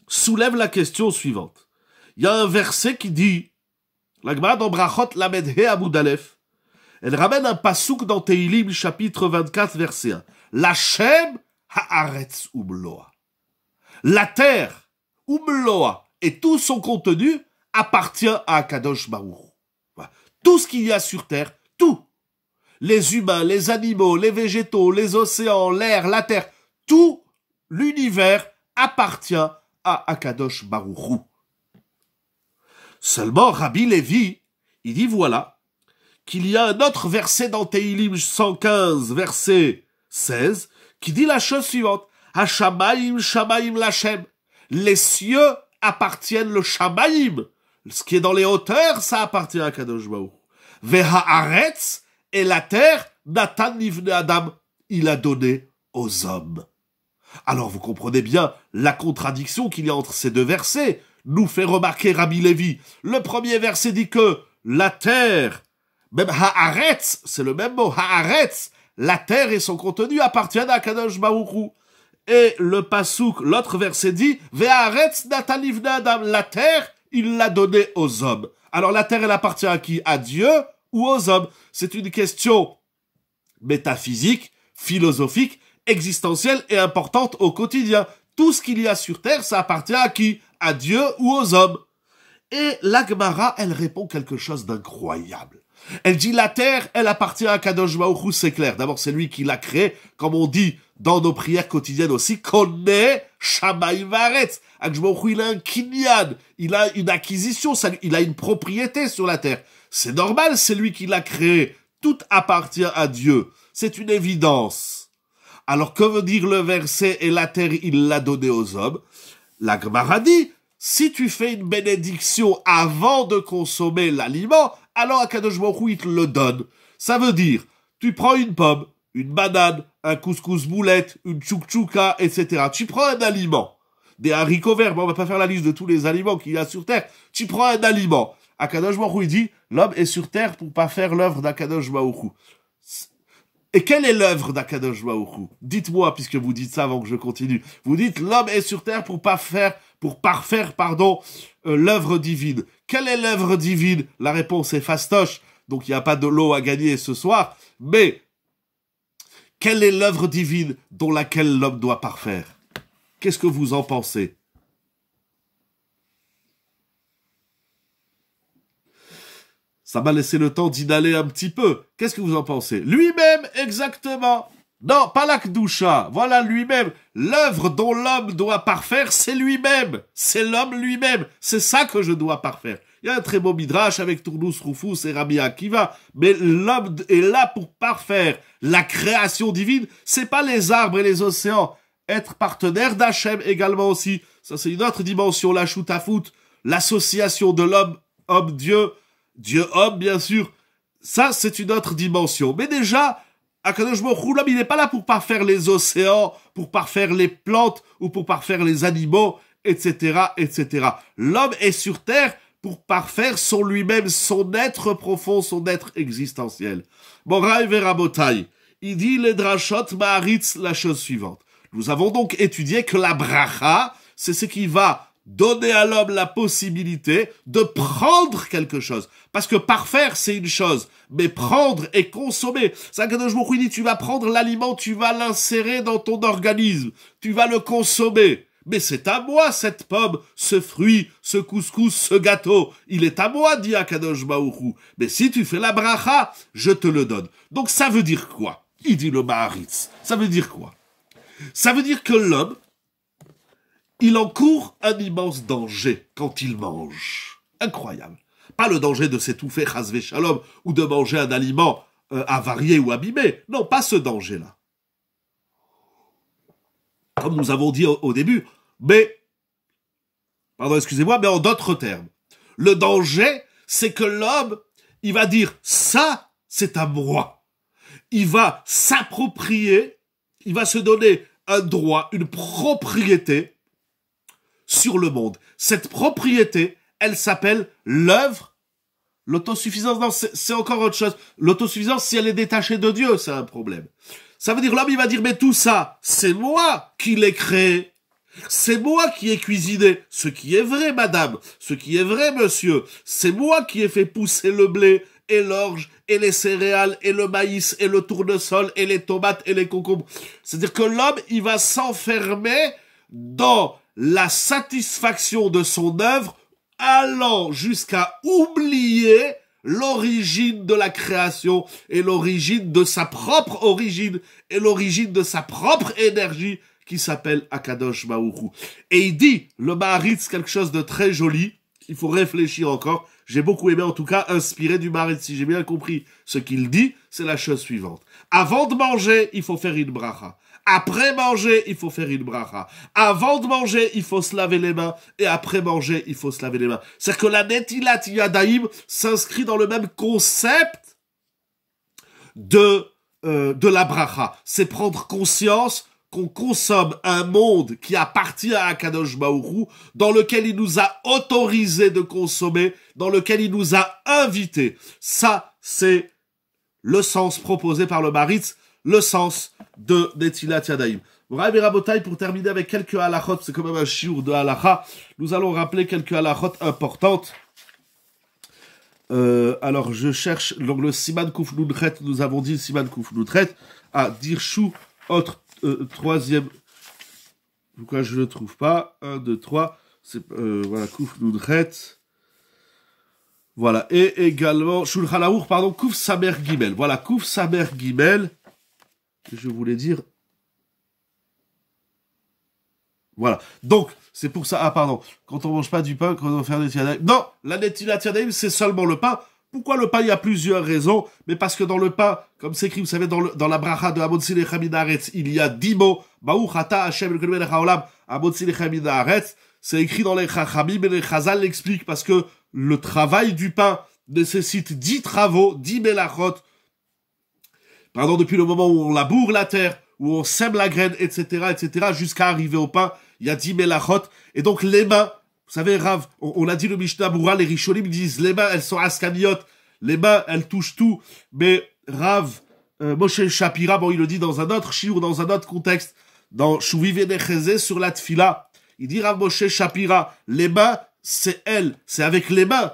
soulève la question suivante. Il y a un verset qui dit, l'Agmara dans Brachot, Abu Aboudalef, elle ramène un pasouk dans Tehilim chapitre 24, verset 1. ha'aretz umloa. La terre, umloa, et tout son contenu appartient à Kadosh Baruch. Tout ce qu'il y a sur terre, tout. Les humains, les animaux, les végétaux, les océans, l'air, la terre, tout l'univers appartient à Akadosh Baruchou. Seulement, Rabbi Lévi, il dit voilà, qu'il y a un autre verset dans 115, verset 16, qui dit la chose suivante. la Lachem. Les cieux appartiennent le Shamaïm. Ce qui est dans les hauteurs, ça appartient à Kadosh Baruch. Veha et la terre, Nathan Adam, il a donné aux hommes. Alors vous comprenez bien la contradiction qu'il y a entre ces deux versets. Nous fait remarquer Rabbi Lévi. Le premier verset dit que la terre même Haaretz, c'est le même mot, Haaretz, la terre et son contenu appartiennent à Kadosh Baruchou. Et le Pasouk, l'autre verset dit, Ve'aretz natalivna la terre, il l'a donnée aux hommes. Alors la terre, elle appartient à qui À Dieu ou aux hommes C'est une question métaphysique, philosophique, existentielle et importante au quotidien. Tout ce qu'il y a sur terre, ça appartient à qui À Dieu ou aux hommes Et l'Agmara, elle répond quelque chose d'incroyable. Elle dit la terre, elle appartient à Kadosh c'est clair. D'abord, c'est lui qui l'a créé, comme on dit dans nos prières quotidiennes aussi. est Shammai Varetz. il a un kinyan, il a une acquisition, il a une propriété sur la terre. C'est normal, c'est lui qui l'a créé. Tout appartient à Dieu. C'est une évidence. Alors que veut dire le verset et la terre, il l'a donnée aux hommes La Gemara dit si tu fais une bénédiction avant de consommer l'aliment, alors Akadosh il te le donne. Ça veut dire, tu prends une pomme, une banane, un couscous moulette, une chouka, etc. Tu prends un aliment. Des haricots verts, mais on va pas faire la liste de tous les aliments qu'il y a sur Terre. Tu prends un aliment. Akadosh il dit, l'homme est sur Terre pour pas faire l'œuvre d'Akadosh et quelle est l'œuvre d'Akadosh Baruchu Dites-moi, puisque vous dites ça avant que je continue. Vous dites l'homme est sur terre pour pas faire, pour parfaire, pardon, euh, l'œuvre divine. Quelle est l'œuvre divine La réponse est fastoche. Donc il n'y a pas de lot à gagner ce soir. Mais quelle est l'œuvre divine dont laquelle l'homme doit parfaire Qu'est-ce que vous en pensez Ça m'a laissé le temps d'inhaler un petit peu. Qu'est-ce que vous en pensez Lui-même, exactement. Non, pas la Voilà lui-même. L'œuvre dont l'homme doit parfaire, c'est lui-même. C'est l'homme lui-même. C'est ça que je dois parfaire. Il y a un très beau midrash avec Tournous, Rufus et qui va, Mais l'homme est là pour parfaire la création divine. C'est pas les arbres et les océans. Être partenaire d'Hachem également aussi. Ça, c'est une autre dimension, la shoot à foot. L'association de l'homme, homme-dieu Dieu homme, bien sûr, ça c'est une autre dimension. Mais déjà, Akadosh Baruch l'homme, il n'est pas là pour parfaire les océans, pour parfaire les plantes ou pour parfaire les animaux, etc., etc. L'homme est sur terre pour parfaire son lui-même, son être profond, son être existentiel. Morai Verabotai, il dit les drachot Maharitz la chose suivante. Nous avons donc étudié que la bracha, c'est ce qui va Donner à l'homme la possibilité de prendre quelque chose. Parce que parfaire, c'est une chose. Mais prendre et consommer. Sakadosh Baruch dit, tu vas prendre l'aliment, tu vas l'insérer dans ton organisme. Tu vas le consommer. Mais c'est à moi, cette pomme, ce fruit, ce couscous, ce gâteau. Il est à moi, dit Akadosh Baruch Mais si tu fais la bracha, je te le donne. Donc ça veut dire quoi? Il dit le Maharitz. Ça veut dire quoi? Ça veut dire que l'homme il encourt un immense danger quand il mange. Incroyable. Pas le danger de s'étouffer, à shalom, ou de manger un aliment euh, avarié ou abîmé. Non, pas ce danger-là. Comme nous avons dit au, au début, mais, pardon, excusez-moi, mais en d'autres termes, le danger, c'est que l'homme, il va dire, ça, c'est à moi. Il va s'approprier, il va se donner un droit, une propriété sur le monde. Cette propriété, elle s'appelle l'œuvre. L'autosuffisance, non, c'est encore autre chose. L'autosuffisance, si elle est détachée de Dieu, c'est un problème. Ça veut dire l'homme, il va dire, mais tout ça, c'est moi qui l'ai créé. C'est moi qui ai cuisiné, ce qui est vrai, madame, ce qui est vrai, monsieur. C'est moi qui ai fait pousser le blé et l'orge et les céréales et le maïs et le tournesol et les tomates et les concombres. C'est-à-dire que l'homme, il va s'enfermer dans la satisfaction de son œuvre allant jusqu'à oublier l'origine de la création et l'origine de sa propre origine et l'origine de sa propre énergie qui s'appelle Akadosh Baourou. Et il dit, le Maharitz, quelque chose de très joli, il faut réfléchir encore, j'ai beaucoup aimé en tout cas, inspiré du Maharitz, si j'ai bien compris ce qu'il dit, c'est la chose suivante. Avant de manger, il faut faire une bracha. Après manger, il faut faire une bracha. Avant de manger, il faut se laver les mains. Et après manger, il faut se laver les mains. C'est-à-dire que la netilat yadaim s'inscrit dans le même concept de, euh, de la bracha. C'est prendre conscience qu'on consomme un monde qui appartient à Kadosh Baourou, dans lequel il nous a autorisé de consommer, dans lequel il nous a invités. Ça, c'est le sens proposé par le Maritz, le sens de Netilat Yadaim. et pour terminer avec quelques halachot, c'est quand même un chiour de halacha, nous allons rappeler quelques halachot importantes. Euh, alors, je cherche, donc le Siman Kouf nous avons dit Siman Kouf à Dirchou, autre, euh, troisième, pourquoi je ne le trouve pas, 1, 2, 3, c'est, euh, voilà, voilà, et également, Shulchan pardon, Kouf Samer Gimel, voilà, Kouf Samer Gimel, je voulais dire. Voilà. Donc, c'est pour ça. Ah, pardon. Quand on mange pas du pain, quand on faire des tiadaïm. Non, la tiadaïm, c'est seulement le pain. Pourquoi le pain Il y a plusieurs raisons. Mais parce que dans le pain, comme c'est écrit, vous savez, dans, la bracha de Amon Sile il y a dix mots. Hashem, Amon C'est écrit dans les Chachamim et les Chazal l'expliquent parce que le travail du pain nécessite dix travaux, dix mélachotes, Pardon, depuis le moment où on laboure la terre, où on sème la graine, etc., etc., jusqu'à arriver au pain, il y a 10 melachot. Et donc, les mains, vous savez, Rav, on, a dit le Mishnah Moura, les ils disent, les mains, elles sont ascaniotes, les mains, elles touchent tout. Mais Rav, euh, Moshe Shapira, bon, il le dit dans un autre chiour, dans un autre contexte, dans Shuvi Necheze, sur la Tfila, il dit Rav Moshe Shapira, les mains, c'est elles, c'est avec les mains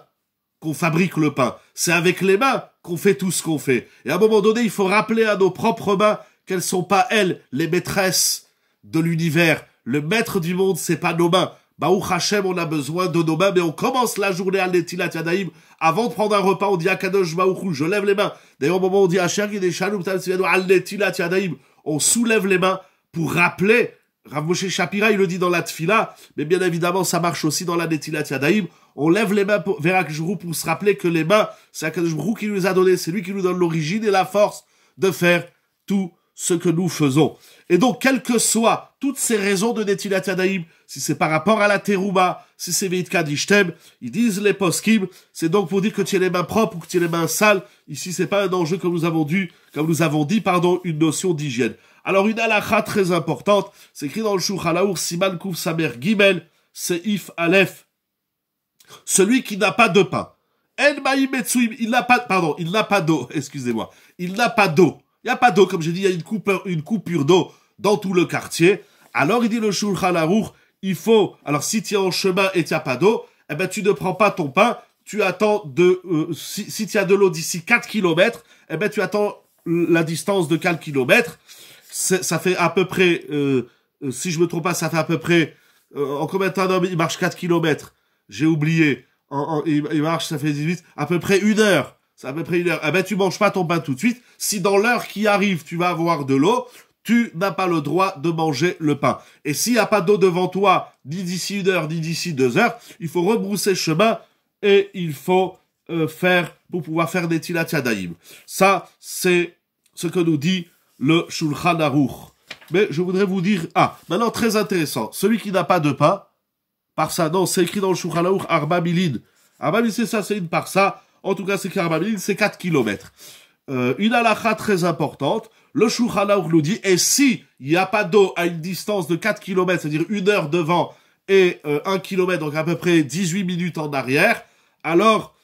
qu'on fabrique le pain, c'est avec les mains qu'on fait tout ce qu'on fait. Et à un moment donné, il faut rappeler à nos propres mains qu'elles sont pas elles les maîtresses de l'univers. Le maître du monde, c'est pas nos mains. Bahou Hachem, on a besoin de nos mains, mais on commence la journée à Tia Yadaïm. Avant de prendre un repas, on dit Akadosh je lève les mains. D'ailleurs, au moment où on dit il des on soulève les mains pour rappeler Rav Moshe Shapira, il le dit dans la Tfila, mais bien évidemment, ça marche aussi dans la Netilat Yadayim. On lève les mains pour, vers pour se rappeler que les mains, c'est Akjurou qui nous a donné, c'est lui qui nous donne l'origine et la force de faire tout ce que nous faisons. Et donc, quelles que soient toutes ces raisons de Netilat Yadayim, si c'est par rapport à la Terouma, si c'est Veitka Dishtem, ils disent les poskim, c'est donc pour dire que tu as les mains propres ou que tu as les mains sales. Ici, c'est pas un enjeu comme nous avons dû, comme nous avons dit, pardon, une notion d'hygiène. Alors une halakha très importante, c'est écrit dans le Shouchalaour, Siman Kouf mère Gimel, If Aleph. Celui qui n'a pas de pain. En il n'a pas, pardon, il n'a pas d'eau, excusez-moi. Il n'a pas d'eau. Il n'y a pas d'eau, comme j'ai dit, il y a une coupure, une coupure d'eau dans tout le quartier. Alors il dit le Shulchan il faut, alors si tu es en chemin et tu n'as pas d'eau, eh ben tu ne prends pas ton pain, tu attends de, euh, si, si tu as de l'eau d'ici 4 km, eh ben tu attends la distance de 4 km ça fait à peu près, euh, si je me trompe pas, ça fait à peu près, euh, en combien de temps un homme, il marche 4 km J'ai oublié. En, il, marche, ça fait 18, à peu près une heure. C'est à peu près une heure. Eh ben, tu manges pas ton pain tout de suite. Si dans l'heure qui arrive, tu vas avoir de l'eau, tu n'as pas le droit de manger le pain. Et s'il n'y a pas d'eau devant toi, ni d'ici une heure, ni d'ici deux heures, il faut rebrousser chemin et il faut euh, faire, pour pouvoir faire des daïm Ça, c'est ce que nous dit le Shulchan Aruch. Mais je voudrais vous dire, ah, maintenant très intéressant, celui qui n'a pas de pain, par ça, non, c'est écrit dans le Shulchan Aruch, Arba Armabiline, Arba c'est ça, c'est une par ça. En tout cas, c'est écrit c'est 4 km. Euh, une halakha très importante, le Shulchan Aruch nous dit, et si il n'y a pas d'eau à une distance de 4 km, c'est-à-dire une heure devant et euh, un 1 km, donc à peu près 18 minutes en arrière, alors,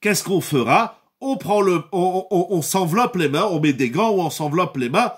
qu'est-ce qu'on fera on prend le, on, on, s'enveloppe les mains, on met des gants ou on s'enveloppe les mains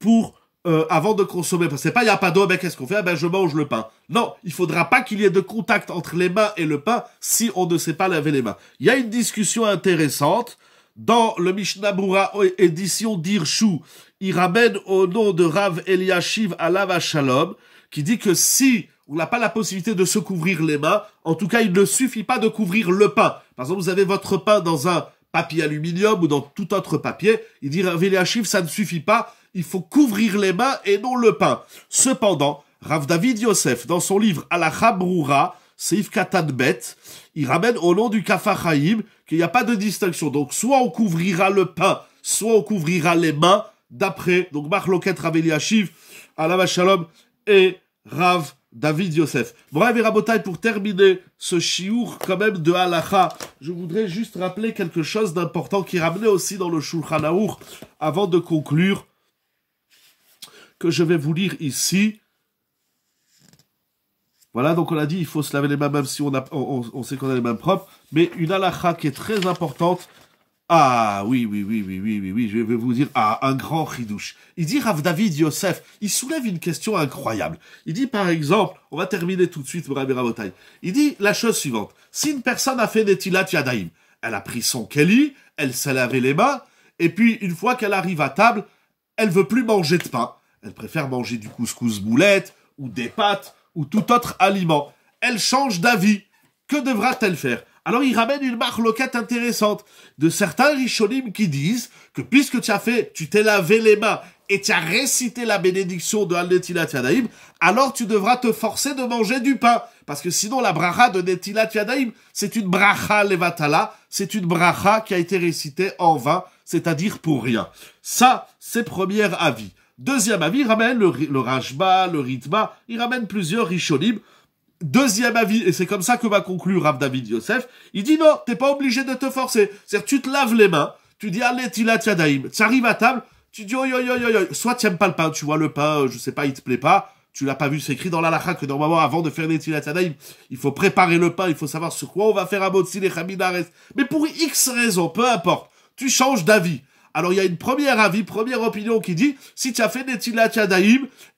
pour euh, avant de consommer. c'est pas il y a pas d'eau, ben qu'est-ce qu'on fait ah Ben je mange le pain. Non, il faudra pas qu'il y ait de contact entre les mains et le pain si on ne sait pas laver les mains. Il y a une discussion intéressante dans le Mishnah mura édition d'Irchou. Il ramène au nom de Rav Eliashiv à Shalom qui dit que si on n'a pas la possibilité de se couvrir les mains. En tout cas, il ne suffit pas de couvrir le pain. Par exemple, vous avez votre pain dans un papier aluminium ou dans tout autre papier. Il dit, Rav Eliashiv, ça ne suffit pas, il faut couvrir les mains et non le pain. Cependant, Rav David Yosef, dans son livre allah Broura, Seif Katanbet, il ramène au nom du Haïm qu'il n'y a pas de distinction. Donc, soit on couvrira le pain, soit on couvrira les mains d'après. Donc, Marloquet Rav Eliashiv, allah Shalom et Rav David Yosef. Bref, et pour terminer ce chiour quand même de halacha, je voudrais juste rappeler quelque chose d'important qui ramenait aussi dans le Shulchan avant de conclure, que je vais vous lire ici. Voilà, donc on a dit, il faut se laver les mains, même si on, a, sait qu'on a les mains propres, mais une halacha qui est très importante, ah oui, oui, oui, oui, oui, oui, oui, je vais vous dire, ah, un grand ridouche. Il dit Rav David Yosef, il soulève une question incroyable. Il dit par exemple, on va terminer tout de suite, Rabbi Il dit la chose suivante, si une personne a fait des tilat yadaim, elle a pris son keli, elle s'est lavé les mains, et puis une fois qu'elle arrive à table, elle veut plus manger de pain. Elle préfère manger du couscous boulette, ou des pâtes, ou tout autre aliment. Elle change d'avis. Que devra-t-elle faire alors il ramène une marloquette intéressante de certains rishonim qui disent que puisque tu as fait, tu t'es lavé les mains et tu as récité la bénédiction de al Netilat Yadaim, alors tu devras te forcer de manger du pain. Parce que sinon, la bracha de Netilat Yadaim, c'est une bracha levatala, c'est une bracha qui a été récitée en vain, c'est-à-dire pour rien. Ça, c'est premier avis. Deuxième avis, il ramène le, le le Ritma, il ramène plusieurs Rishonim Deuxième avis, et c'est comme ça que va conclure Rav David Yosef, il dit non, t'es pas obligé de te forcer. C'est-à-dire, tu te laves les mains, tu dis allez, tila tiadaïm, tu arrives à table, tu dis oi, oi, oi, oi, soit t'aimes pas le pain, tu vois le pain, euh, je sais pas, il te plaît pas, tu l'as pas vu, c'est écrit dans la que normalement avant de faire les tila il faut préparer le pain, il faut savoir sur quoi on va faire abotsi les chamidares. Mais pour X raisons, peu importe, tu changes d'avis. Alors il y a une première avis, première opinion qui dit si tu as fait des tilat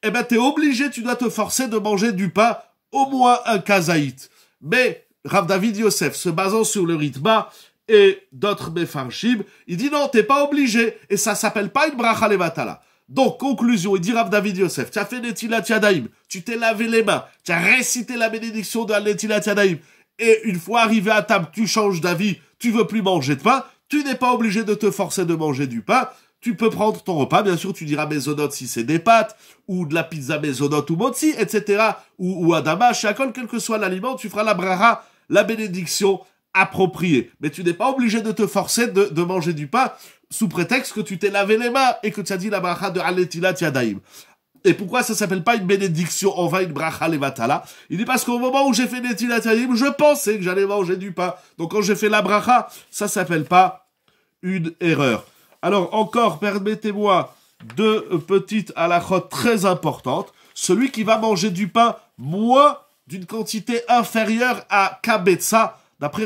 eh ben t'es obligé, tu dois te forcer de manger du pain au moins un kazaïte. Mais Rav David Yosef, se basant sur le Ritma et d'autres Mefarshib, il dit non, t'es pas obligé. Et ça s'appelle pas une bracha levatala. Donc, conclusion, il dit Rav David Yosef, tu as fait Netilat Yadaim, tu t'es lavé les mains, tu as récité la bénédiction de Netilat Yadaim, et une fois arrivé à table, tu changes d'avis, tu veux plus manger de pain, tu n'es pas obligé de te forcer de manger du pain, tu peux prendre ton repas, bien sûr, tu diras mesonote si c'est des pâtes, ou de la pizza mesonote ou mozzi, etc., ou, ou adama, chacun, quel que soit l'aliment, tu feras la brara, la bénédiction appropriée. Mais tu n'es pas obligé de te forcer de, manger du pain, sous prétexte que tu t'es lavé les mains et que tu as dit la bracha de aletila Yadaim. Et pourquoi ça s'appelle pas une bénédiction en vain, une bracha levatala. Il dit parce qu'au moment où j'ai fait Netilat Yadaim, je pensais que j'allais manger du pain. Donc quand j'ai fait la bracha, ça s'appelle pas une erreur. Alors encore, permettez-moi deux petites halakhot très importantes. Celui qui va manger du pain moins d'une quantité inférieure à kabetsa, d'après